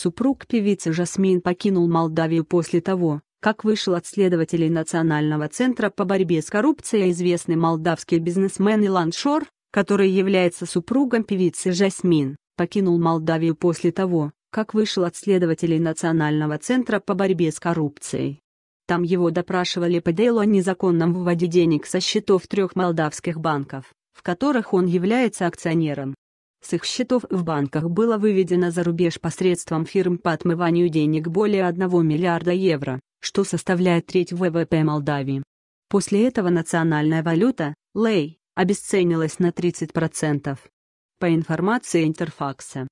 Супруг певицы Жасмин покинул Молдавию после того, как вышел от следователей Национального центра по борьбе с коррупцией известный молдавский бизнесмен Илан Шор, который является супругом певицы Жасмин, покинул Молдавию после того, как вышел от следователей Национального центра по борьбе с коррупцией. Там его допрашивали по делу о незаконном выводе денег со счетов трех молдавских банков, в которых он является акционером. С их счетов в банках было выведено за рубеж посредством фирм по отмыванию денег более 1 миллиарда евро, что составляет треть ВВП Молдавии. После этого национальная валюта, лей, обесценилась на 30%. По информации Интерфакса,